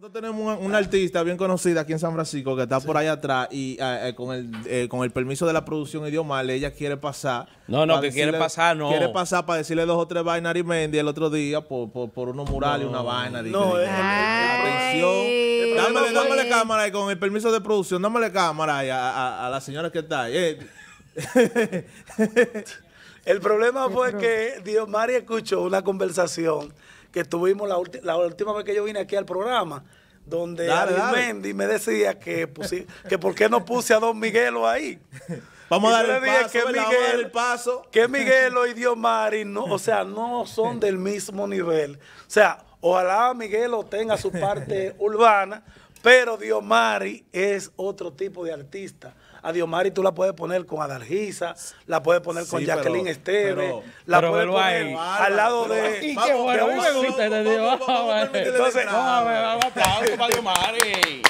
Nosotros tenemos una, artista bien conocida aquí en San Francisco que está por ahí atrás y eh, eh, eh, con, el, permiso de la producción idioma, ella quiere pasar. No, no, que quiere pasar, no. Quiere pasar para decirle dos o tres vainas y Mendy el otro día por, por, por unos murales y una vaina. No, es Dámele, dámele cámara y con el permiso de producción, dámele cámara a, a, la señora que está el problema fue que Dios María escuchó una conversación que tuvimos la, última vez que yo vine aquí al programa, donde dale, Mendy me decía que, que por qué no puse a Don Miguelo ahí. Vamos a, dar el paso, que Miguel, vamos Que Miguelo y Dios Mari, o sea, no son del mismo nivel. O sea, ojalá Miguelo tenga su parte urbana, pero Diomari es otro tipo de artista. A Diomari tú la puedes poner con Adalgisa, la puedes poner con Jacqueline pero, Esteves, la puedes poner al lado de. Y qué bueno, ¡Qué bueno! Entonces, vamos a a aplauso para Diomari.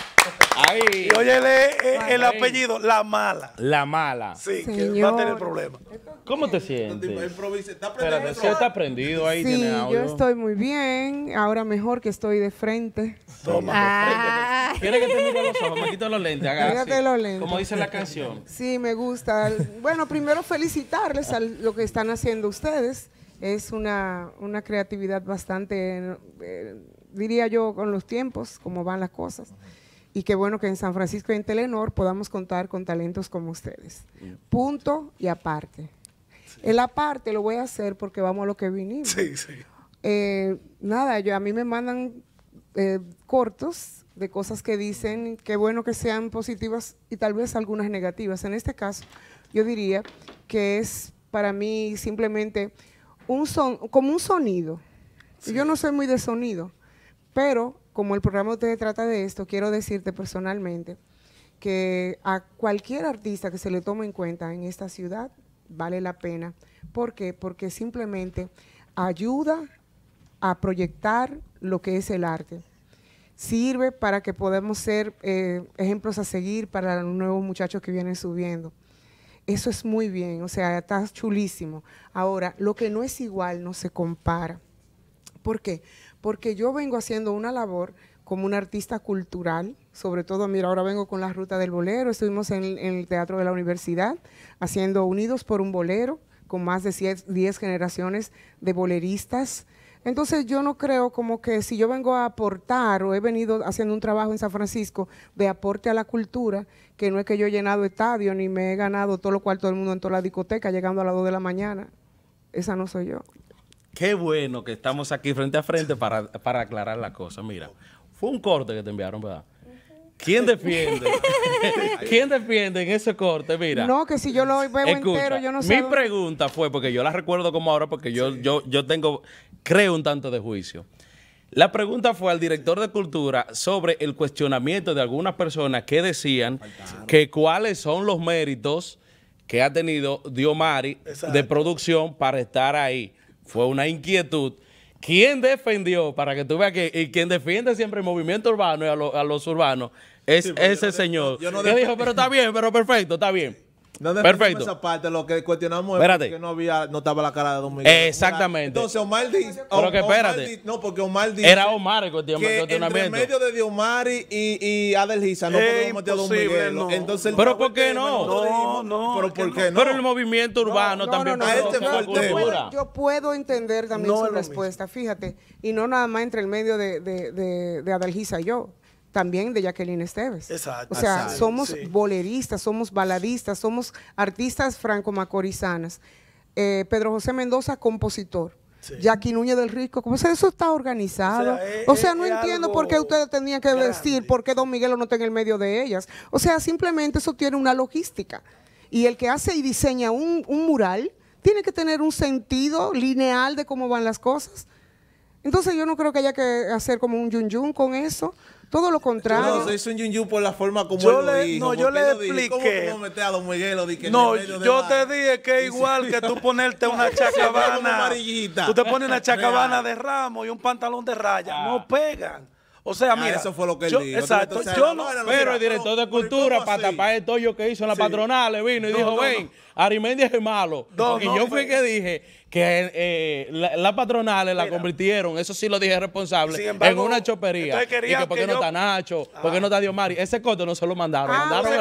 Ay, Y óyele eh, eh, el, apellido, La Mala. La Mala. Sí, que va a tener problemas. ¿Cómo te sientes? Está está aprendido ahí. Sí, tiene audio? yo estoy muy bien. Ahora mejor que estoy de frente. Toma. Ah. ¿Quieres que te mire los Me los lentes. ¿Cómo Como dice la canción. Sí, me gusta. Bueno, primero felicitarles a lo que están haciendo ustedes. Es una, creatividad bastante, eh, diría yo, con los tiempos, como van las cosas y qué bueno que en San Francisco y en Telenor podamos contar con talentos como ustedes. Mm. Punto y aparte. El aparte lo voy a hacer porque vamos a lo que vinimos. Sí, sí. Eh, nada, yo, a mí me mandan eh, cortos de cosas que dicen, qué bueno que sean positivas y tal vez algunas negativas. En este caso, yo diría que es para mí simplemente un son, como un sonido. Yo no soy muy de sonido pero como el programa te trata de esto, quiero decirte personalmente que a cualquier artista que se le tome en cuenta en esta ciudad vale la pena. ¿Por qué? Porque simplemente ayuda a proyectar lo que es el arte. Sirve para que podamos ser eh, ejemplos a seguir para los nuevos muchachos que vienen subiendo. Eso es muy bien, o sea, está chulísimo. Ahora, lo que no es igual no se compara. ¿Por qué? porque yo vengo haciendo una labor como un artista cultural, sobre todo, mira, ahora vengo con la ruta del bolero, estuvimos en, el Teatro de la Universidad haciendo Unidos por un Bolero, con más de 10 generaciones de boleristas. Entonces yo no creo como que si yo vengo a aportar o he venido haciendo un trabajo en San Francisco de aporte a la cultura, que no es que yo he llenado estadio ni me he ganado todo lo cual todo el mundo en toda la discoteca llegando a las 2 de la mañana. Esa no soy yo. Qué bueno que estamos aquí frente a frente para, aclarar la cosa. Mira, fue un corte que te enviaron, ¿verdad? ¿Quién defiende? ¿Quién defiende en ese corte? Mira. No, que si yo lo veo entero, yo no sé. Mi pregunta fue, porque yo la recuerdo como ahora, porque yo, yo, yo tengo, creo un tanto de juicio. La pregunta fue al director de cultura sobre el cuestionamiento de algunas personas que decían que cuáles son los méritos que ha tenido Diomari de producción para estar ahí fue una inquietud. ¿Quién defendió, para que tú veas que y quien defiende siempre el movimiento urbano y a, los urbanos, es ese señor. Yo no dijo, pero está bien, pero perfecto, está bien. Perfecto. esa lo que cuestionamos es que no había, no estaba la cara de Don Miguel. Exactamente. Entonces Omar dice, Pero que espérate. Omar, no, porque Omar dice era Omar el cuestionamiento. Que en medio de Diomari y, y Adelgisa no podemos meter a Don Miguel. Entonces, Pero ¿por qué no? No, no. Pero ¿por qué no? Pero el movimiento urbano también. Este yo puedo entender también su respuesta, fíjate. Y no nada más entre el medio de, de, de, de y yo también de Jacqueline Esteves. Exacto. O sea, somos boleristas, somos baladistas, somos artistas franco-macorizanas. Eh, Pedro José Mendoza, compositor. Jackie Núñez del Rico, como sea, eso está organizado. O sea, no entiendo por qué ustedes tenían que vestir, por qué Don Miguel no está en el medio de ellas. O sea, simplemente eso tiene una logística. Y el que hace y diseña un, un mural tiene que tener un sentido lineal de cómo van las cosas. Entonces yo no creo que haya que hacer como un yun yun con eso. Todo lo contrario. Yo no, soy un por la forma como le, No, yo le expliqué. no yo te dije que igual que tú ponerte una chacabana. tú te pones una chacabana de ramo y un pantalón de raya. No ah. pegan. O sea, ah, mira. eso fue lo que él dijo. Exacto. Ah, pero el director de cultura, para tapar el tollo que hizo en la patronal, le vino y dijo: Ven, Arimendi es malo. y yo fui que dije que eh, la, patronal patronales la convirtieron, eso sí lo dije responsable, en una chopería. Y que por qué no está Nacho, por qué ah. no está Mari? Ese corte no se lo mandaron,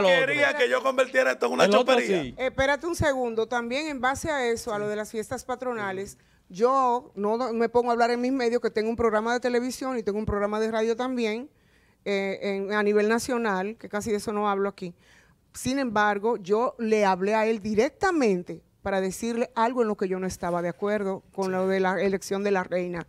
quería que yo convirtiera esto en una chopería. Espérate un segundo, también en base a eso, a lo de las fiestas patronales, yo no me pongo a hablar en mis medios que tengo un programa de televisión y tengo un programa de radio también eh, a nivel nacional, que casi de eso no hablo aquí. Sin embargo, yo le hablé a él directamente para decirle algo en lo que yo no estaba de acuerdo con lo de la elección de la reina.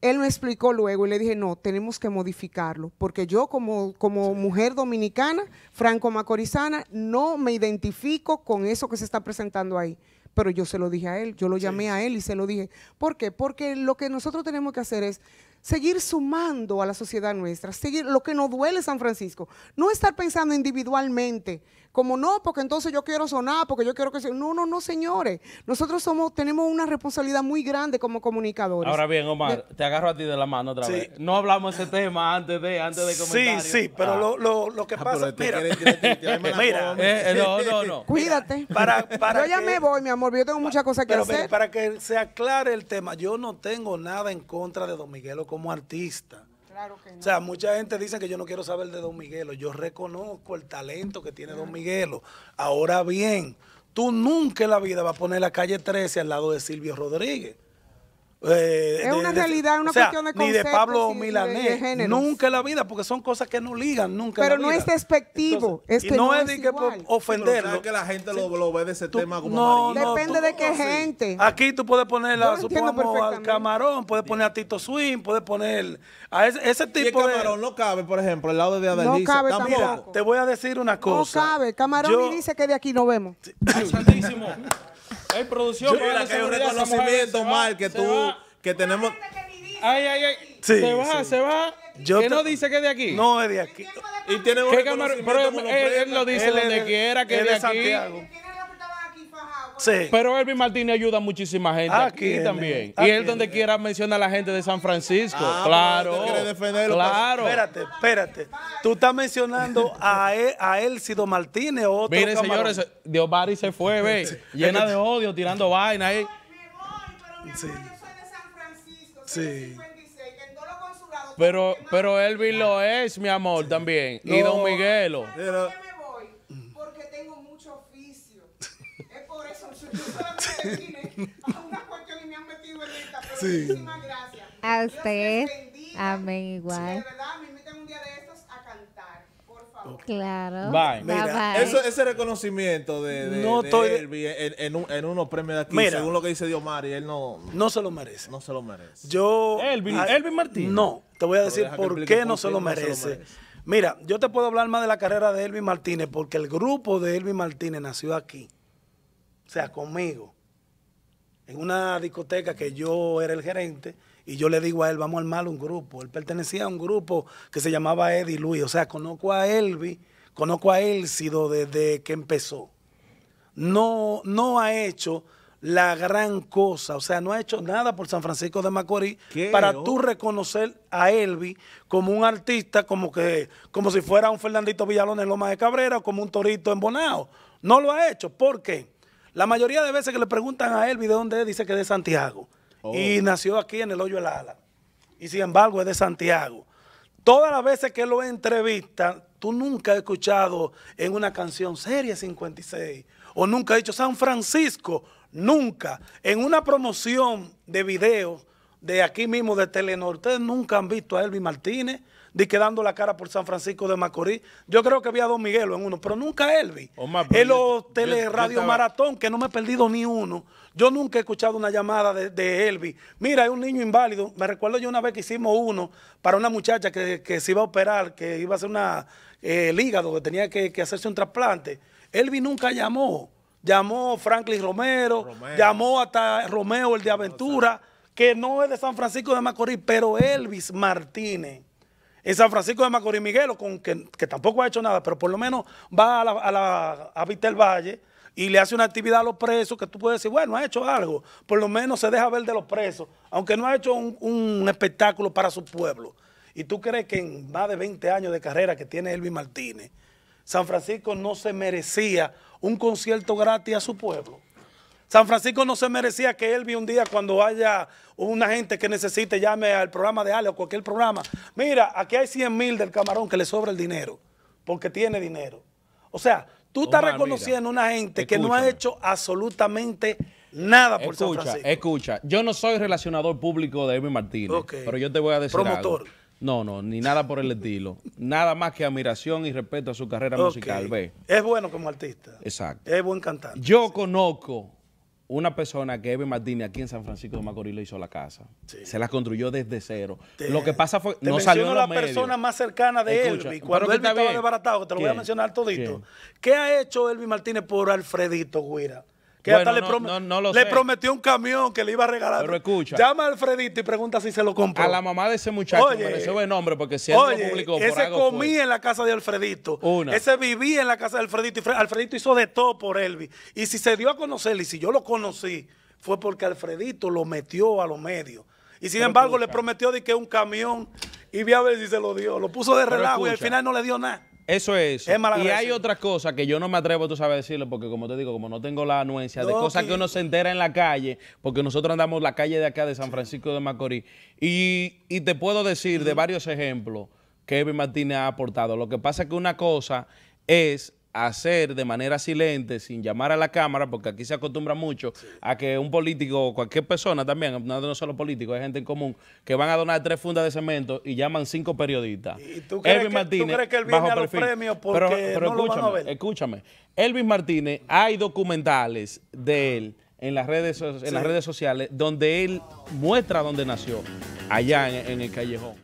Él me explicó luego y le dije, no, tenemos que modificarlo, porque yo como, mujer dominicana, franco-macorizana, no me identifico con eso que se está presentando ahí. Pero yo se lo dije a él, yo lo llamé a él y se lo dije. ¿Por qué? Porque lo que nosotros tenemos que hacer es seguir sumando a la sociedad nuestra, seguir lo que nos duele San Francisco, no estar pensando individualmente, como no, porque entonces yo quiero sonar, porque yo quiero que se... No, no, no, señores, nosotros somos, tenemos una responsabilidad muy grande como comunicadores. Ahora bien, Omar, te agarro a ti de la mano otra vez. No hablamos ese tema antes de, antes de Sí, sí, pero ah. lo, que ah, pasa, mira, mira, eh, eh, no, no, no. Cuídate. Para, para yo ya me voy, mi amor, yo tengo muchas cosas que hacer. para que se aclare el tema, yo no tengo nada en contra de Don Miguel como artista. O sea, mucha gente dice que yo no quiero saber de Don Miguelo. Yo reconozco el talento que tiene Don Miguelo. Ahora bien, tú nunca en la vida vas a poner la calle 13 al lado de Silvio Rodríguez. Eh, es una realidad, es una cuestión de conceptos. Ni de Pablo Milanés, nunca en la vida, porque son cosas que no ligan nunca. Pero no es despectivo. es que y no, es, es que que la gente lo, ve de ese tema como Depende de qué gente. Aquí tú puedes poner al Camarón, puedes poner a Tito Swing, puedes poner a ese, tipo de Camarón no cabe, por ejemplo, el lado de Adelisa No cabe tampoco. te voy a decir una cosa. No cabe. Camarón Yo, dice que de aquí no vemos. Hay producción. Mira que hay un reconocimiento, mal que ah, tú, que tenemos... Ay, ay, ay. se va, se va. Yo ¿Qué no dice que es de aquí? No, es de aquí. Y tiene un reconocimiento. Pero él, lo dice donde quiera que es de aquí. Santiago. Pero Elvin Martínez ayuda a muchísima gente aquí, también. y él donde quiera menciona a la gente de San Francisco. Ah, claro. Claro. Espérate, espérate. Tú estás mencionando a, él, si Elcido Martínez o otro Miren, señores, Dios Barry se fue, ve. Llena de odio, tirando vaina ahí. Sí. Sí. Pero, pero Elvin lo es, mi amor, también. y Don Miguelo. me han metido en sí. muchísimas gracias. A usted. Amén, igual. de verdad, me invitan un día de estos a cantar. por favor. Claro. Bye. ese reconocimiento de, de, en, en, un, unos premios de aquí, según lo que dice Diomar, y él no... No se lo merece. No se lo merece. Yo... Elvin, ah, Martínez. No, te voy a decir por qué no se, lo merece. Mira, yo te puedo hablar más de la carrera de Elvin Martínez porque el grupo de Elvin Martínez nació aquí. O sea, conmigo en una discoteca que yo era el gerente y yo le digo a él, vamos a armar un grupo. Él pertenecía a un grupo que se llamaba Eddie Luis. O sea, conozco a Elvi, conozco a Elcido desde que empezó. No, no ha hecho la gran cosa, o sea, no ha hecho nada por San Francisco de Macorís para tú oh. reconocer a Elvi como un artista, como que, como si fuera un Fernandito Villalón en Loma de Cabrera como un Torito en Bonao. No lo ha hecho. ¿Por qué? La mayoría de veces que le preguntan a Elvis de dónde es, dice que es de Santiago. Oh. Y nació aquí en el hoyo el ala. Y sin embargo es de Santiago. Todas las veces que lo entrevistan, tú nunca has escuchado en una canción serie 56 o nunca has dicho San Francisco, nunca. En una promoción de video de aquí mismo de Telenor, ustedes nunca han visto a Elvis Martínez de quedando la cara por San Francisco de Macorís. Yo creo que había Don Miguelos en uno, pero nunca Elvis En los teleradio radio, maratón, que no me he perdido ni uno. Yo nunca he escuchado una llamada de, Elvis Mira, hay un niño inválido. Me recuerdo yo una vez que hicimos uno para una muchacha que, se iba a operar, que iba a hacer una eh, hígado, que tenía que, hacerse un trasplante. Elvis nunca llamó. Llamó Franklin Romero, llamó hasta Romeo, el de Aventura, que no es de San Francisco de Macorís, pero Elvis Martínez en San Francisco de Macorís Miguelo, con que, tampoco ha hecho nada, pero por lo menos va a, la, Valle y le hace una actividad a los presos que tú puedes decir, bueno, ha hecho algo, por lo menos se deja ver de los presos, aunque no ha hecho un, un espectáculo para su pueblo. Y tú crees que en más de 20 años de carrera que tiene Elvis Martínez, San Francisco no se merecía un concierto gratis a su pueblo. San Francisco no se merecía que Elvi un día cuando haya una gente que necesite llame al programa de Ale o cualquier programa. Mira, aquí hay 100 mil del camarón que le sobra el dinero porque tiene dinero. O sea, tú estás reconociendo una gente que no ha hecho absolutamente nada por San Francisco. Escucha, yo no soy relacionador público de Elvi Martínez, pero yo te voy a decir Promotor. No, no, ni nada por el estilo. Nada más que admiración y respeto a su carrera musical. Ve. Es bueno como artista. Exacto. Es buen cantante. Yo conozco una persona que Eve Martínez aquí en San Francisco de Macorís le hizo la casa. Se la construyó desde cero. lo que pasa fue no salió la persona más cercana de Escucha, cuando Elvi estaba desbaratado, que te lo voy a mencionar todito. ¿Qué? ha hecho Elvi Martínez por Alfredito Guira? Que hasta le, prometió un camión que le iba a regalar. Pero escucha. Llama a Alfredito y pregunta si se lo compró. A la mamá de ese muchacho, oye, buen nombre, porque si él Ese comía en la casa de Alfredito. Ese vivía en la casa de Alfredito. Y Alfredito hizo de todo por Elvis. Y si se dio a conocer, y si yo lo conocí, fue porque Alfredito lo metió a los medios. Y sin embargo, le prometió de que un camión y vi a ver si se lo dio. Lo puso de relajo y al final no le dio nada. Eso es. y hay otra cosa que yo no me atrevo, tú sabes, decirlo, porque como te digo, como no tengo la anuencia de cosas que... uno se entera en la calle, porque nosotros andamos la calle de acá, de San Francisco de Macorís, y, te puedo decir de varios ejemplos que Evi Martínez ha aportado. Lo que pasa es que una cosa es hacer de manera silente, sin llamar a la cámara, porque aquí se acostumbra mucho a que un político o cualquier persona también, no, solo político, hay gente en común, que van a donar tres fundas de cemento y llaman cinco periodistas. ¿Y tú crees, que, él viene a los premios porque pero, escúchame, Escúchame, Elvis Martínez, hay documentales de él en las redes, en las redes sociales donde él muestra dónde nació, allá en el callejón.